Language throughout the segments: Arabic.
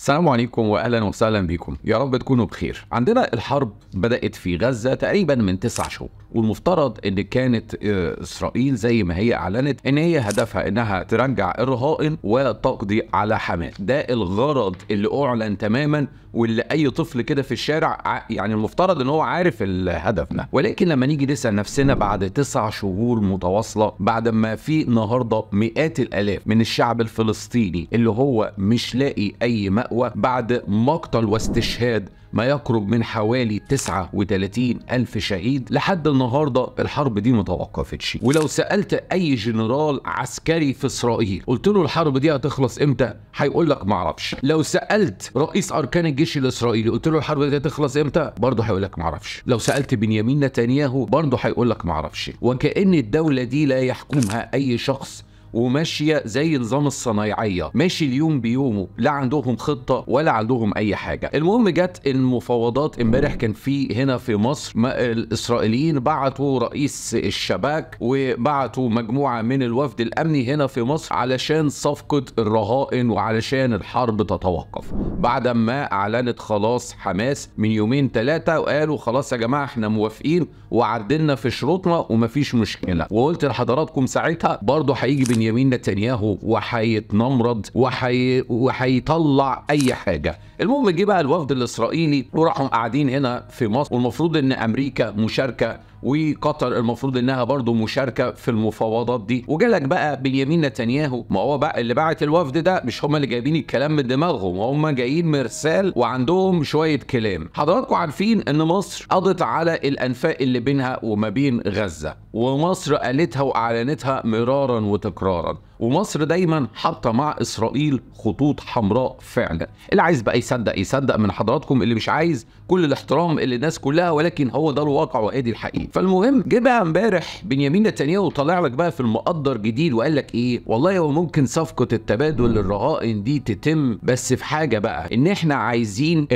السلام عليكم واهلا وسهلا بكم يا رب تكونوا بخير عندنا الحرب بدات في غزه تقريبا من تسع شهور والمفترض ان كانت آه، اسرائيل زي ما هي اعلنت ان هي هدفها انها ترجع الرهائن وتقضي على حماس ده الغرض اللي اعلن تماما واللي اي طفل كده في الشارع يعني المفترض ان هو عارف الهدف ده ولكن لما نيجي نسال نفسنا بعد تسع شهور متواصله بعد ما في النهارده مئات الالاف من الشعب الفلسطيني اللي هو مش لاقي اي مأ وبعد مقتل واستشهاد ما يقرب من حوالي 39 ألف شهيد لحد النهاردة الحرب دي متوقفتش ولو سألت أي جنرال عسكري في إسرائيل قلت له الحرب دي هتخلص إمتى هيقول لك معرفش لو سألت رئيس أركان الجيش الإسرائيلي قلت له الحرب دي هتخلص إمتى برضه هيقول لك معرفش لو سألت بنيامين نتنياهو برضه هيقول لك معرفش وكأن الدولة دي لا يحكمها أي شخص وماشيه زي نظام الصنايعيه ماشي اليوم بيومه لا عندهم خطه ولا عندهم اي حاجه المهم جت المفاوضات امبارح كان في هنا في مصر الاسرائيليين بعتوا رئيس الشباك وبعتوا مجموعه من الوفد الامني هنا في مصر علشان صفقه الرهائن وعلشان الحرب تتوقف بعد ما اعلنت خلاص حماس من يومين ثلاثه وقالوا خلاص يا جماعه احنا موافقين وعدلنا في شروطنا ومفيش مشكله وقلت لحضراتكم ساعتها برضه هيجي بنيامين نتنياهو وهيتنمرض وحي... وهيطلع اي حاجه المهم جه بقى الوفد الاسرائيلي وراحوا قاعدين هنا في مصر والمفروض ان امريكا مشاركه وقطر المفروض انها برضه مشاركه في المفاوضات دي وجالك بقى بنيامين نتنياهو ما هو بقى اللي بعت الوفد ده مش هم اللي جايبين الكلام من دماغهم وهم جايين مرسال وعندهم شويه كلام حضراتكم عارفين ان مصر قضت على الانفاق اللي بينها وما بين غزه ومصر قالتها واعلنتها مرارا وتكرارا ومصر دايما حاطه مع اسرائيل خطوط حمراء فعلا اللي عايز بقى يصدق يصدق من حضراتكم اللي مش عايز كل الاحترام اللي الناس كلها ولكن هو ده الواقع وادي الحقيقه فالمهم جه بقى امبارح بنيامين نتنياهو طلع لك بقى في المقدر جديد وقال لك ايه والله هو ممكن صفقه التبادل الرهائن دي تتم بس في حاجه بقى ان احنا عايزين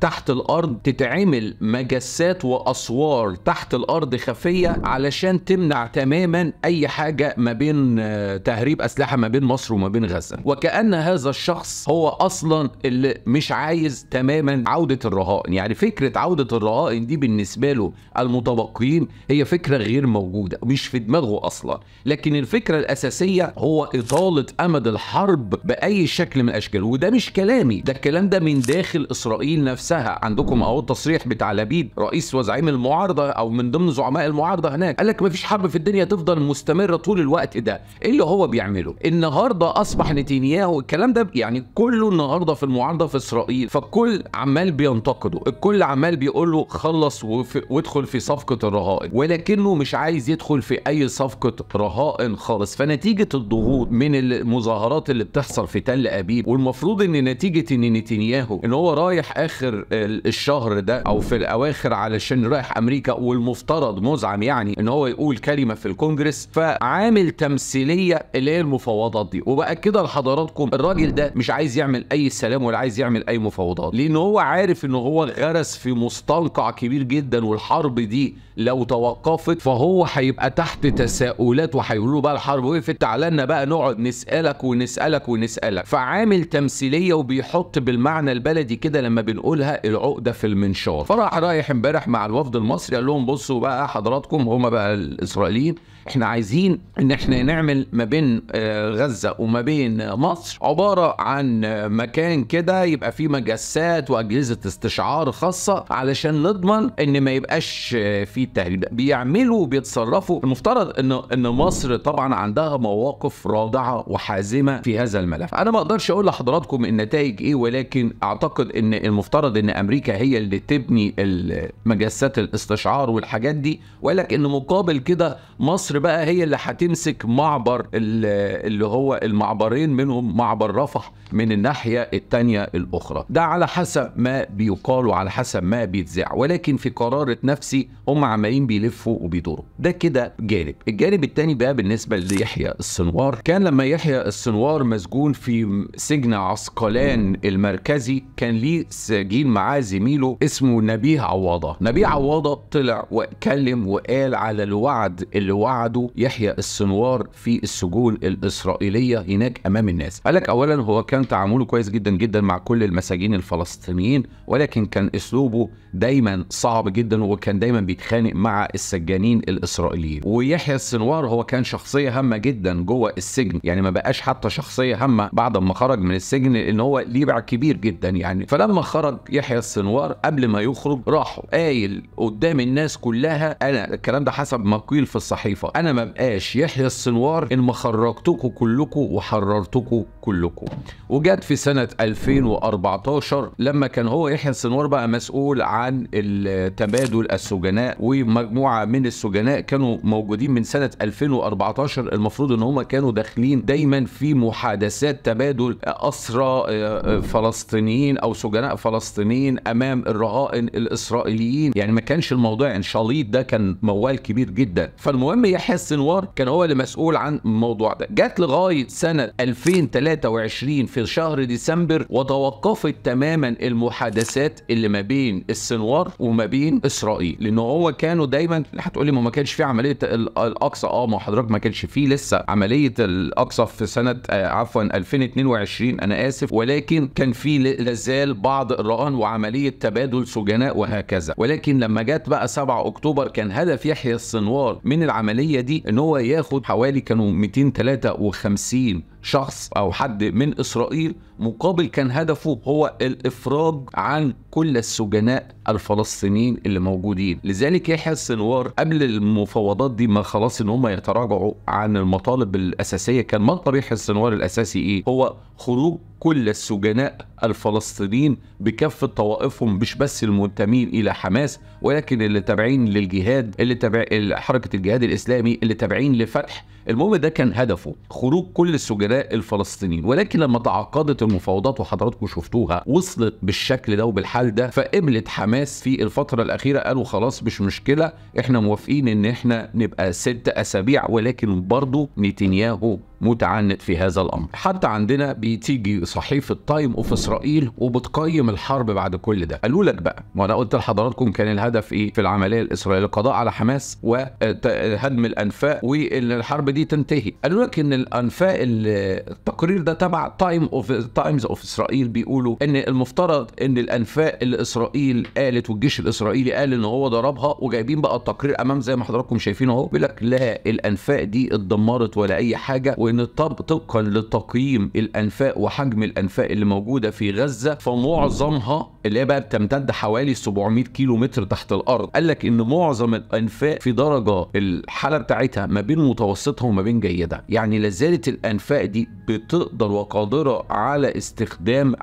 تحت الارض تتعمل مجسات واسوار تحت الارض خفيه علشان تمنع تماما اي حاجه ما بين آه، تهريب اسلحه ما بين مصر وما بين غزه وكان هذا الشخص هو اصلا اللي مش عايز تماما عوده الرهائن يعني فكره عوده الرهائن دي بالنسبه له طبقيين هي فكره غير موجوده مش في دماغه اصلا لكن الفكره الاساسيه هو اطاله امد الحرب باي شكل من الاشكال وده مش كلامي ده الكلام ده من داخل اسرائيل نفسها عندكم اهو التصريح بتاع لبيد رئيس وزعيم المعارضه او من ضمن زعماء المعارضه هناك قال لك مفيش حرب في الدنيا تفضل مستمره طول الوقت ده ايه اللي هو بيعمله النهارده اصبح نتنياهو الكلام ده يعني كله النهارده في المعارضه في اسرائيل فالكل عمال بينتقده الكل عمال بيقول له خلص وادخل في صف صفقة الرهائن ولكنه مش عايز يدخل في أي صفقة رهائن خالص فنتيجة الضغوط من المظاهرات اللي بتحصل في تل أبيب والمفروض إن نتيجة إن نتنياهو إن هو رايح آخر الشهر ده أو في الأواخر علشان رايح أمريكا والمفترض مزعم يعني إن هو يقول كلمة في الكونجرس فعامل تمثيلية اللي هي المفاوضات دي وبأكدها لحضراتكم الراجل ده مش عايز يعمل أي سلام ولا عايز يعمل أي مفاوضات لأن هو عارف إن هو غرس في مستنقع كبير جدا والحرب دي be لو توقفت فهو هيبقى تحت تساؤلات وهيقولوا بقى الحرب وقفت تعالى لنا بقى نقعد نسالك ونسالك ونسالك فعامل تمثيليه وبيحط بالمعنى البلدي كده لما بنقولها العقده في المنشار فراح رايح امبارح مع الوفد المصري قال لهم بصوا بقى حضراتكم هما بقى الاسرائيليين احنا عايزين ان احنا نعمل ما بين آه، غزه وما بين مصر عباره عن مكان كده يبقى فيه مجسات واجهزه استشعار خاصه علشان نضمن ان ما يبقاش آه، في في التهريب بيعملوا بيتصرفوا المفترض ان ان مصر طبعا عندها مواقف رادعه وحازمه في هذا الملف انا ما اقدرش اقول لحضراتكم النتائج ايه ولكن اعتقد ان المفترض ان امريكا هي اللي تبني مجسات الاستشعار والحاجات دي ولكن ان مقابل كده مصر بقى هي اللي هتمسك معبر اللي هو المعبرين منهم معبر رفح من الناحيه الثانيه الاخرى ده على حسب ما بيقال وعلى حسب ما بيتذاع ولكن في قرارة نفسي هم عمالين بيلفوا وبيدوروا ده كده جانب الجانب الثاني بقى بالنسبه ليحيى السنوار كان لما يحيى السنوار مسجون في سجن عسقلان المركزي كان ليه سجين معاه زميله اسمه نبيه عواضه نبيه عواضه طلع واتكلم وقال على الوعد اللي وعده يحيى السنوار في السجون الاسرائيليه هناك امام الناس قال لك اولا هو كان تعامله كويس جدا جدا مع كل المساجين الفلسطينيين ولكن كان اسلوبه دايما صعب جدا وكان دايما بيتخانق متخانق مع السجانين الاسرائيليين ويحيى السنوار هو كان شخصيه هامه جدا جوه السجن يعني ما بقاش حتى شخصيه هامه بعد ما خرج من السجن لان هو ليه باع كبير جدا يعني فلما خرج يحيى السنوار قبل ما يخرج راحوا قايل قدام الناس كلها انا الكلام ده حسب ما قيل في الصحيفه انا ما بقاش يحيى السنوار ان ما خرجتكم كلكم وحررتكم كلكم وجت في سنه 2014 لما كان هو يحيى السنوار بقى مسؤول عن تبادل السجناء ومجموعه من السجناء كانوا موجودين من سنه 2014 المفروض ان هم كانوا داخلين دايما في محادثات تبادل اسرى آه، آه، فلسطينيين او سجناء فلسطينيين امام الرهائن الاسرائيليين يعني ما كانش الموضوع ان يعني شليط ده كان موال كبير جدا فالمهم يحيى السنوار كان هو اللي مسؤول عن الموضوع ده جت لغايه سنه 2023 في شهر ديسمبر وتوقفت تماما المحادثات اللي ما بين السنوار وما بين اسرائيل لان هو كانوا دايما هتقولي ما ما كانش في عمليه الاقصى اه ما حضرتك ما كانش في لسه عمليه الاقصى في سنه آه، عفوا 2022 انا اسف ولكن كان في لازال بعض الرهان وعمليه تبادل سجناء وهكذا ولكن لما جت بقى 7 اكتوبر كان هدف يحيى السنوار من العمليه دي ان هو ياخد حوالي كانوا 253 شخص او حد من اسرائيل مقابل كان هدفه هو الافراج عن كل السجناء الفلسطينيين اللي موجودين لذلك يحيى السنوار قبل المفاوضات دي ما خلاص ان هم يتراجعوا عن المطالب الاساسيه كان مطلب يحيى السنوار الاساسي ايه؟ هو خروج كل السجناء الفلسطينيين بكافة طوائفهم مش بس المنتمين إلى حماس ولكن اللي تابعين للجهاد اللي تابع حركة الجهاد الإسلامي اللي تابعين لفتح المهم ده كان هدفه خروج كل السجناء الفلسطينيين ولكن لما تعقدت المفاوضات وحضراتكم شفتوها وصلت بالشكل ده وبالحال ده فقبلت حماس في الفترة الأخيرة قالوا خلاص مش مشكلة احنا موافقين ان احنا نبقى ست أسابيع ولكن برضه نتنياهو متعنت في هذا الامر حتى عندنا بتيجي صحيفه تايم اوف اسرائيل وبتقيم الحرب بعد كل ده قالوا لك بقى ما انا قلت لحضراتكم كان الهدف ايه في العمليه الاسرائيليه القضاء على حماس وهدم الانفاق وان الحرب دي تنتهي قالوا لك ان الانفاق التقرير ده تبع تايم اوف تايمز اوف اسرائيل بيقولوا ان المفترض ان الانفاق اللي اسرائيل قالت والجيش الاسرائيلي قال ان هو ضربها وجايبين بقى التقرير امام زي ما حضراتكم شايفين اهو بيقول لك لا الانفاق دي اتدمرت ولا اي حاجه و وان طبقا لتقييم الانفاق وحجم الانفاق اللي موجوده في غزه فمعظمها اللي هي بقى بتمتد حوالي 700 كيلو متر تحت الارض قال لك ان معظم الانفاق في درجه الحاله بتاعتها ما بين متوسطه وما بين جيده يعني لا زالت الانفاق دي بتقدر وقادره على استخدام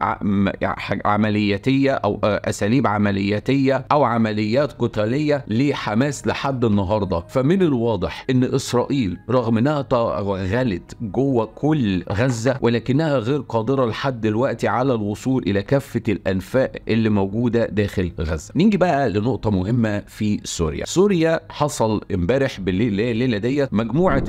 يعني عملياتيه او آه، اساليب عملياتيه او عمليات قتاليه لحماس لحد النهارده فمن الواضح ان اسرائيل رغم انها غلت جوه كل غزه ولكنها غير قادره لحد دلوقتي على الوصول الى كافه الانفاق اللي موجوده داخل غزه. نيجي بقى لنقطه مهمه في سوريا. سوريا حصل امبارح بالليل الليله ديت مجموعه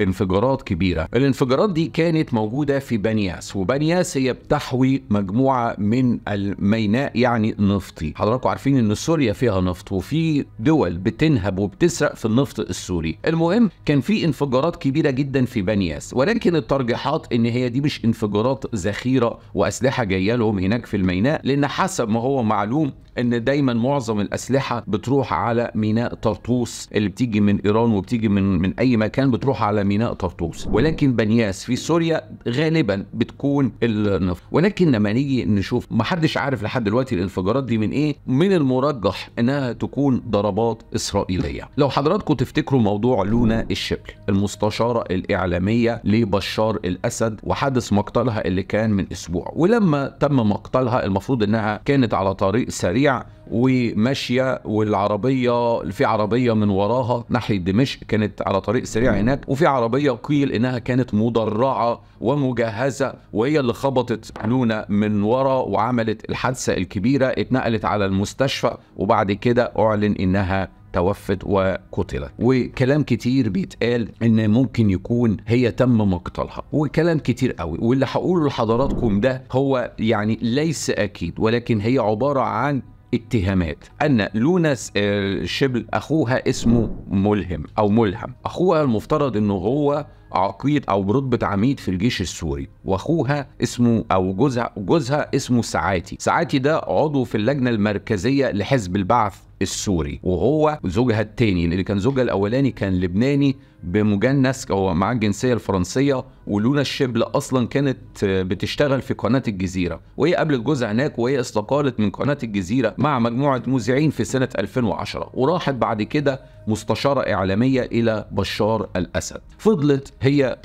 انفجارات كبيره. الانفجارات دي كانت موجوده في بنياس وبنياس هي بتحوي مجموعه من الميناء يعني نفطي. حضراتكم عارفين ان سوريا فيها نفط وفي دول بتنهب وبتسرق في النفط السوري. المهم كان في انفجارات كبيره جدا في بنيا المقياس ولكن الترجيحات ان هي دي مش انفجارات ذخيره واسلحه جايه لهم هناك في الميناء لان حسب ما هو معلوم ان دايما معظم الاسلحه بتروح على ميناء طرطوس اللي بتيجي من ايران وبتيجي من من اي مكان بتروح على ميناء طرطوس ولكن بنياس في سوريا غالبا بتكون النفط ولكن لما نيجي نشوف ما حدش عارف لحد دلوقتي الانفجارات دي من ايه من المرجح انها تكون ضربات اسرائيليه لو حضراتكم تفتكروا موضوع لونا الشبل المستشاره الاعلاميه لبشار الاسد وحدث مقتلها اللي كان من اسبوع ولما تم مقتلها المفروض انها كانت على طريق سريع السريع وماشيه والعربيه في عربيه من وراها ناحيه دمشق كانت على طريق سريع هناك وفي عربيه قيل انها كانت مدرعه ومجهزه وهي اللي خبطت لونا من ورا وعملت الحادثه الكبيره اتنقلت على المستشفى وبعد كده اعلن انها توفت وقتلت وكلام كتير بيتقال ان ممكن يكون هي تم مقتلها وكلام كتير قوي واللي هقوله لحضراتكم ده هو يعني ليس اكيد ولكن هي عباره عن اتهامات ان لوناس آه، شبل اخوها اسمه ملهم او ملهم اخوها المفترض انه هو عقيد او برتبه عميد في الجيش السوري واخوها اسمه او جوزها جوزها اسمه سعاتي سعاتي ده عضو في اللجنه المركزيه لحزب البعث السوري وهو زوجها الثاني اللي كان زوجها الاولاني كان لبناني بمجنس هو معاه الجنسيه الفرنسيه ولونا الشبل اصلا كانت آه، بتشتغل في قناه الجزيره وهي قبل جوزها هناك وهي استقالت من قناه الجزيره مع مجموعه مذيعين في سنه 2010 وراحت بعد كده مستشاره اعلاميه الى بشار الاسد فضلت هي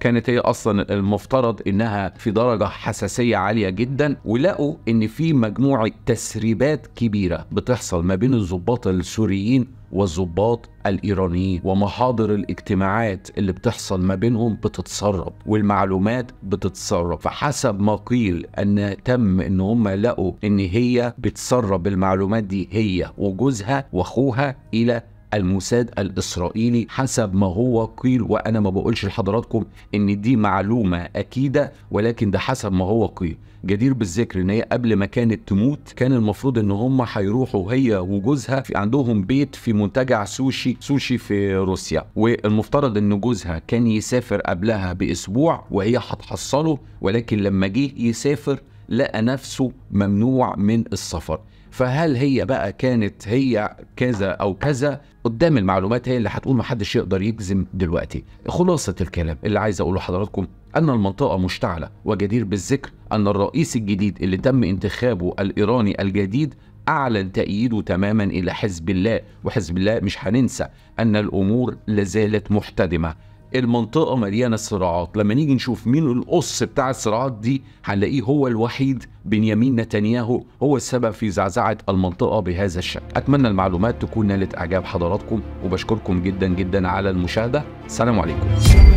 كانت هي اصلا المفترض انها في درجه حساسيه عاليه جدا ولقوا ان في مجموعه تسريبات كبيره بتحصل ما بين الضباط السوريين والظباط الايرانيين ومحاضر الاجتماعات اللي بتحصل ما بينهم بتتسرب والمعلومات بتتسرب فحسب ما قيل ان تم ان هم لقوا ان هي بتسرب المعلومات دي هي وجوزها واخوها الى الموساد الإسرائيلي حسب ما هو قيل وأنا ما بقولش لحضراتكم إن دي معلومة أكيدة ولكن ده حسب ما هو قيل جدير بالذكر ان هي قبل ما كانت تموت كان المفروض ان هم هيروحوا هي وجوزها في عندهم بيت في منتجع سوشي سوشي في روسيا والمفترض ان جوزها كان يسافر قبلها باسبوع وهي هتحصله ولكن لما جه يسافر لقى نفسه ممنوع من السفر فهل هي بقى كانت هي كذا او كذا قدام المعلومات هي اللي هتقول محدش يقدر يجزم دلوقتي خلاصة الكلام اللي عايز اقوله لحضراتكم أن المنطقة مشتعلة وجدير بالذكر أن الرئيس الجديد اللي تم انتخابه الإيراني الجديد أعلن تأييده تماما إلى حزب الله وحزب الله مش هننسى أن الأمور لازالت محتدمة المنطقة مليانة صراعات لما نيجي نشوف مين القص بتاع الصراعات دي هنلاقيه هو الوحيد بنيامين نتنياهو هو السبب في زعزعة المنطقة بهذا الشكل أتمنى المعلومات تكون نالت إعجاب حضراتكم وبشكركم جدا جدا على المشاهدة سلام عليكم